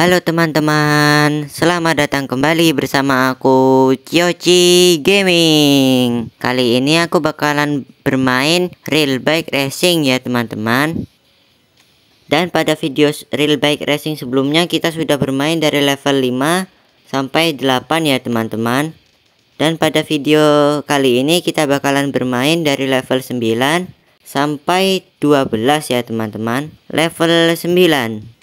Halo teman-teman, selamat datang kembali bersama aku Cioci Gaming Kali ini aku bakalan bermain real bike racing ya teman-teman Dan pada video real bike racing sebelumnya kita sudah bermain dari level 5 sampai 8 ya teman-teman Dan pada video kali ini kita bakalan bermain dari level 9 sampai 12 ya teman-teman Level 9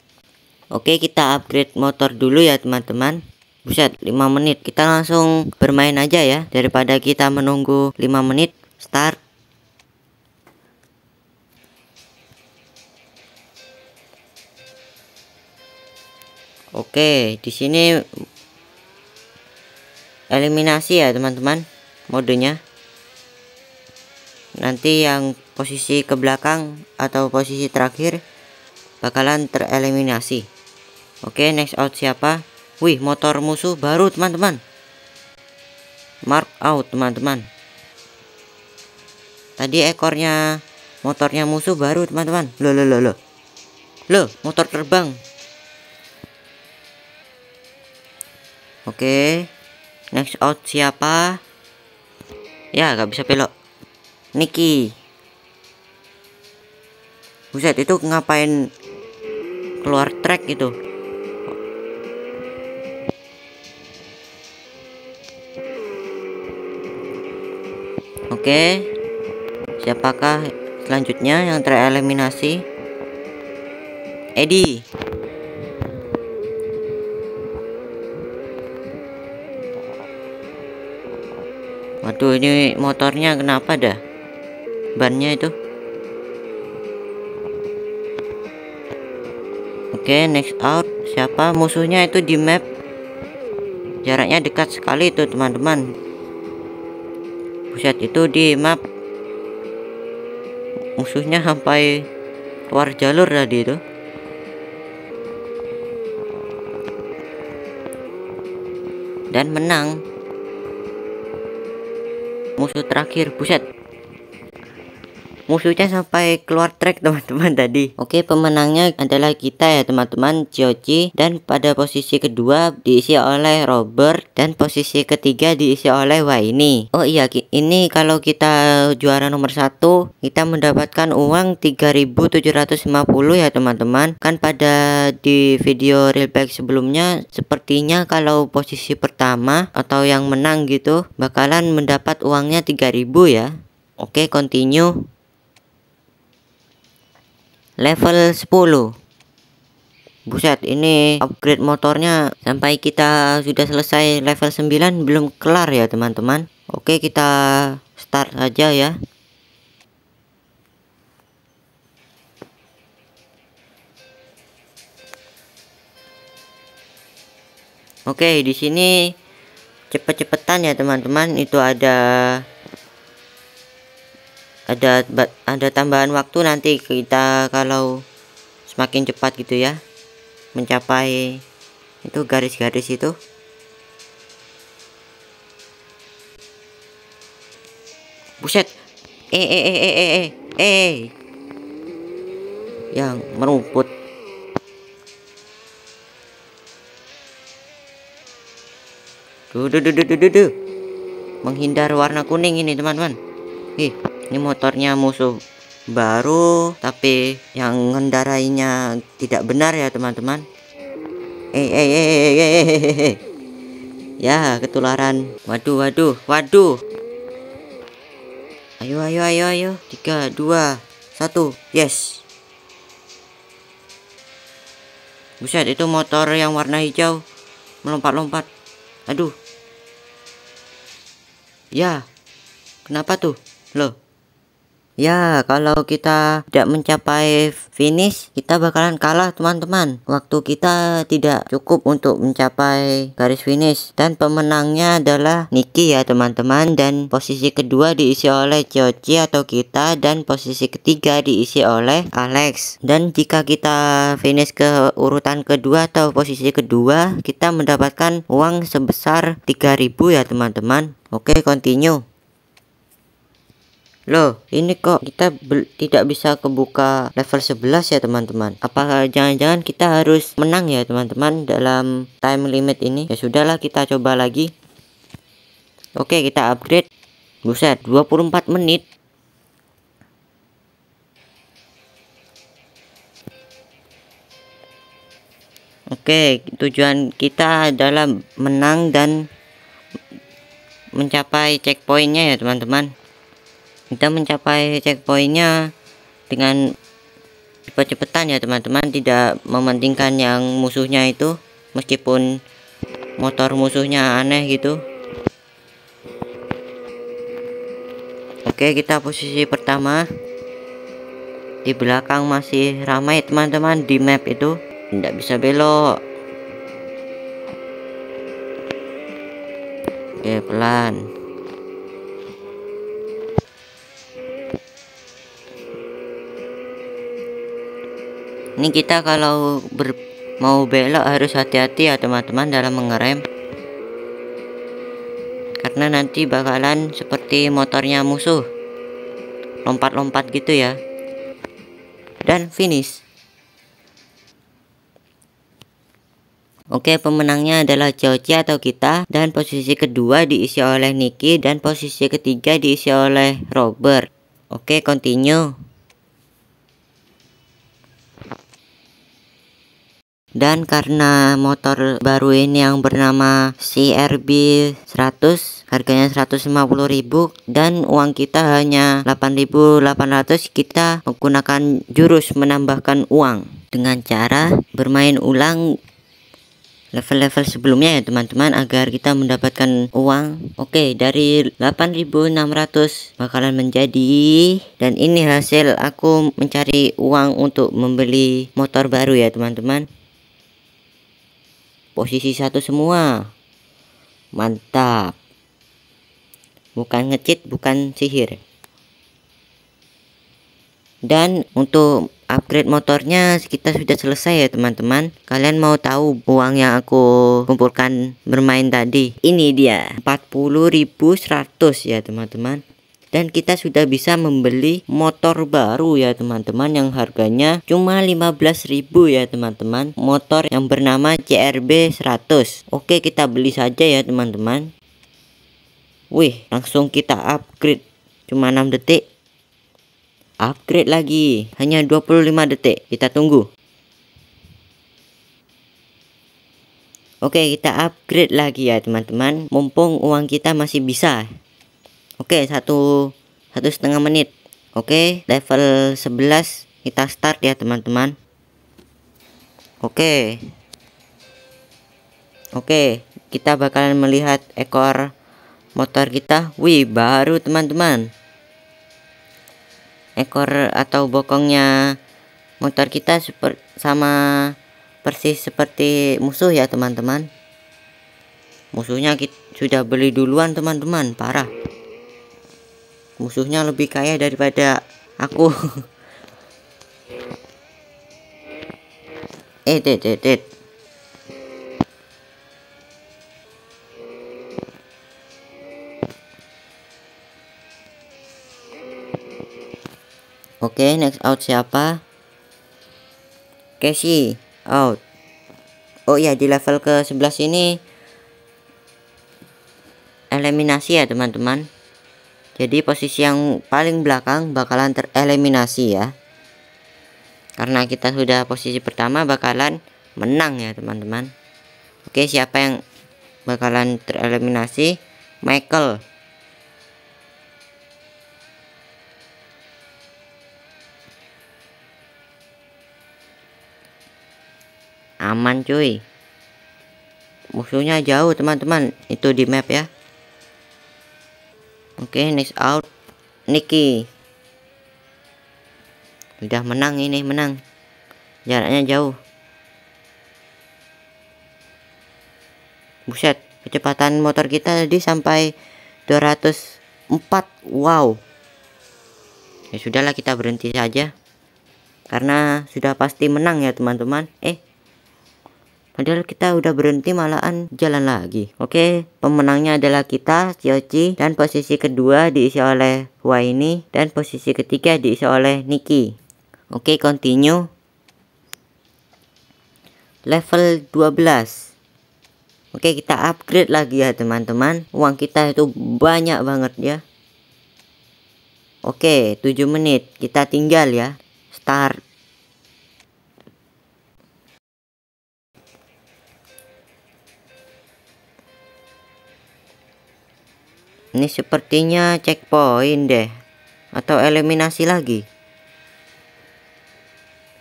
Oke kita upgrade motor dulu ya teman-teman Buset 5 menit Kita langsung bermain aja ya Daripada kita menunggu 5 menit Start Oke di sini Eliminasi ya teman-teman Modenya Nanti yang posisi ke belakang Atau posisi terakhir Bakalan tereliminasi Oke, next out siapa? Wih, motor musuh baru, teman-teman. Mark out, teman-teman. Tadi ekornya motornya musuh baru, teman-teman. Loh, loh, loh, loh. Loh, motor terbang. Oke. Next out siapa? Ya, gak bisa belok. Niki. Buset, itu ngapain keluar track gitu? oke siapakah selanjutnya yang tereliminasi Edi waduh ini motornya kenapa dah bannya itu oke okay, next out siapa musuhnya itu di map jaraknya dekat sekali itu teman-teman buset itu di map musuhnya sampai keluar jalur tadi itu dan menang musuh terakhir buset musuhnya sampai keluar track teman-teman tadi oke pemenangnya adalah kita ya teman-teman Joji dan pada posisi kedua diisi oleh Robert dan posisi ketiga diisi oleh Waini oh iya ini kalau kita juara nomor satu kita mendapatkan uang 3750 ya teman-teman kan pada di video real back sebelumnya sepertinya kalau posisi pertama atau yang menang gitu bakalan mendapat uangnya 3000 ya oke okay, continue level 10 Buset ini upgrade motornya sampai kita sudah selesai level 9 belum kelar ya teman-teman Oke kita start aja ya Oke di sini cepet-cepetan ya teman-teman itu ada ada ada tambahan waktu nanti kita kalau semakin cepat gitu ya mencapai itu garis-garis itu buset eh eh eh eh eh eh, eh. yang merumput duh duh duh duh duh duh menghindar warna kuning ini teman-teman ih -teman ini motornya musuh baru tapi yang ngendarainya tidak benar ya teman-teman eh eh eh, eh eh eh ya ketularan waduh waduh waduh ayo ayo ayo ayo tiga dua satu yes buset itu motor yang warna hijau melompat-lompat aduh ya kenapa tuh loh Ya, kalau kita tidak mencapai finish, kita bakalan kalah teman-teman. Waktu kita tidak cukup untuk mencapai garis finish. Dan pemenangnya adalah Niki ya teman-teman. Dan posisi kedua diisi oleh Joji atau kita. Dan posisi ketiga diisi oleh Alex. Dan jika kita finish ke urutan kedua atau posisi kedua, kita mendapatkan uang sebesar 3000 ya teman-teman. Oke, continue. Loh, ini kok kita tidak bisa kebuka level 11 ya teman-teman? Apakah jangan-jangan kita harus menang ya teman-teman dalam time limit ini? Ya sudahlah kita coba lagi. Oke, kita upgrade. Buset, 24 menit. Oke, tujuan kita adalah menang dan mencapai checkpointnya ya teman-teman kita mencapai checkpointnya dengan cepat-cepatan ya teman-teman tidak mementingkan yang musuhnya itu meskipun motor musuhnya aneh gitu oke kita posisi pertama di belakang masih ramai teman-teman di map itu tidak bisa belok oke pelan ini kita kalau ber, mau belok harus hati-hati ya teman-teman dalam mengerem karena nanti bakalan seperti motornya musuh lompat-lompat gitu ya dan finish Oke pemenangnya adalah Joji atau kita dan posisi kedua diisi oleh Niki dan posisi ketiga diisi oleh Robert Oke continue Dan karena motor baru ini yang bernama CRB 100 harganya 150.000 dan uang kita hanya 8.800 kita menggunakan jurus menambahkan uang dengan cara bermain ulang level-level sebelumnya ya teman-teman agar kita mendapatkan uang oke okay, dari 8600 bakalan menjadi dan ini hasil aku mencari uang untuk membeli motor baru ya teman-teman Posisi satu semua. Mantap. Bukan ngecit, bukan sihir. Dan untuk upgrade motornya kita sudah selesai ya teman-teman kalian mau tahu uang yang aku kumpulkan bermain tadi ini dia 40.100 ya teman-teman dan kita sudah bisa membeli motor baru ya teman-teman yang harganya cuma 15.000 ya teman-teman motor yang bernama CRB 100 Oke kita beli saja ya teman-teman Wih langsung kita upgrade cuma 6 detik upgrade lagi hanya 25 detik kita tunggu Oke kita upgrade lagi ya teman-teman mumpung uang kita masih bisa Oke, satu satu setengah menit. Oke, level 11 kita start ya teman-teman. Oke. Oke, kita bakalan melihat ekor motor kita. Wih, baru teman-teman. Ekor atau bokongnya motor kita super sama persis seperti musuh ya teman-teman musuhnya kita sudah beli duluan teman-teman parah musuhnya lebih kaya daripada aku eh dit, dit, dit. Oke, okay, next out siapa? Casey out. Oh iya, di level ke-11 ini eliminasi ya, teman-teman jadi posisi yang paling belakang bakalan tereliminasi ya karena kita sudah posisi pertama bakalan menang ya teman-teman oke siapa yang bakalan tereliminasi Michael aman cuy musuhnya jauh teman-teman itu di map ya Oke, okay, next out Niki. Udah menang ini, menang. Jaraknya jauh. Buset, kecepatan motor kita tadi sampai 204. Wow. Ya sudahlah kita berhenti saja. Karena sudah pasti menang ya, teman-teman. Eh, Padahal kita udah berhenti malahan jalan lagi. Oke, pemenangnya adalah kita, Sioci. Dan posisi kedua diisi oleh Huaini. Dan posisi ketiga diisi oleh Niki. Oke, continue. Level 12. Oke, kita upgrade lagi ya teman-teman. Uang kita itu banyak banget ya. Oke, 7 menit. Kita tinggal ya. Start. Ini sepertinya checkpoint deh. Atau eliminasi lagi.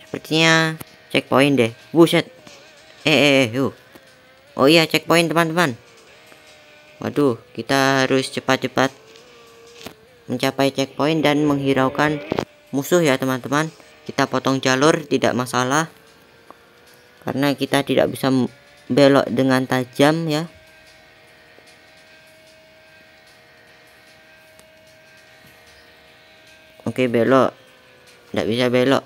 Sepertinya checkpoint deh. Buset. Eh, eh, eh. Uh. Oh iya, checkpoint teman-teman. Waduh, kita harus cepat-cepat mencapai checkpoint dan menghiraukan musuh ya teman-teman. Kita potong jalur tidak masalah. Karena kita tidak bisa belok dengan tajam ya. oke belok tidak bisa belok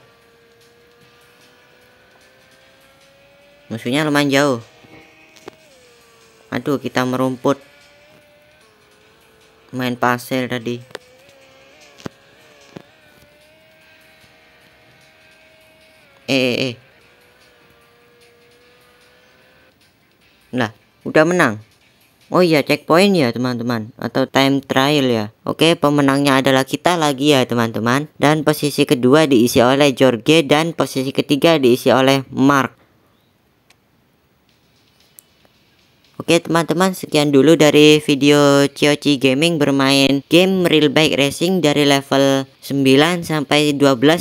musuhnya lumayan jauh aduh kita merumput main pasir tadi eh eh, eh. lah udah menang Oh iya checkpoint ya teman-teman atau time trial ya. Oke pemenangnya adalah kita lagi ya teman-teman dan posisi kedua diisi oleh Jorge dan posisi ketiga diisi oleh Mark. Oke teman-teman sekian dulu dari video Cioci Gaming bermain game Real Bike Racing dari level 9 sampai 12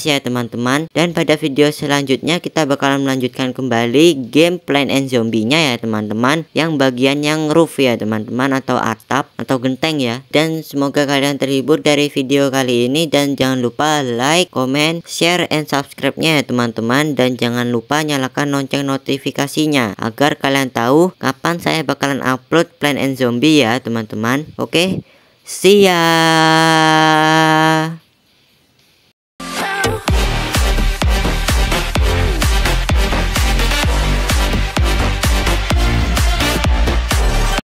ya teman-teman Dan pada video selanjutnya kita bakalan melanjutkan kembali game Plan and Zombie-nya ya teman-teman Yang bagian yang roof ya teman-teman atau atap atau genteng ya Dan semoga kalian terhibur dari video kali ini Dan jangan lupa like, comment, share, and subscribe-nya ya teman-teman Dan jangan lupa nyalakan lonceng notifikasinya Agar kalian tahu kapan saya saya bakalan upload Plan and Zombie ya teman-teman. Oke, okay? see ya.